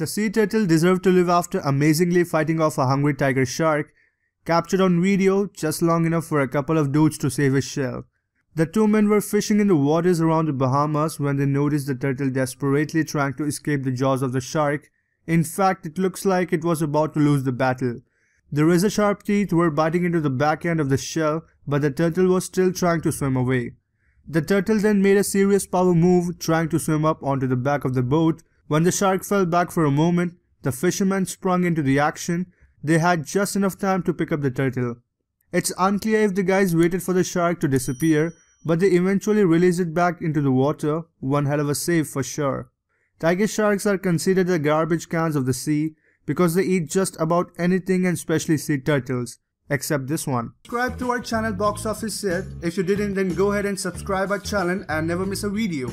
The sea turtle deserved to live after amazingly fighting off a hungry tiger shark, captured on video just long enough for a couple of dudes to save his shell. The two men were fishing in the waters around the Bahamas when they noticed the turtle desperately trying to escape the jaws of the shark. In fact, it looks like it was about to lose the battle. The razor-sharp teeth were biting into the back end of the shell, but the turtle was still trying to swim away. The turtle then made a serious power move trying to swim up onto the back of the boat, when the shark fell back for a moment, the fishermen sprung into the action. They had just enough time to pick up the turtle. It's unclear if the guys waited for the shark to disappear, but they eventually released it back into the water. One hell of a save for sure. Tiger sharks are considered the garbage cans of the sea because they eat just about anything and especially sea turtles, except this one. Subscribe to our channel Box Office Set. If you didn't then go ahead and subscribe our channel and never miss a video.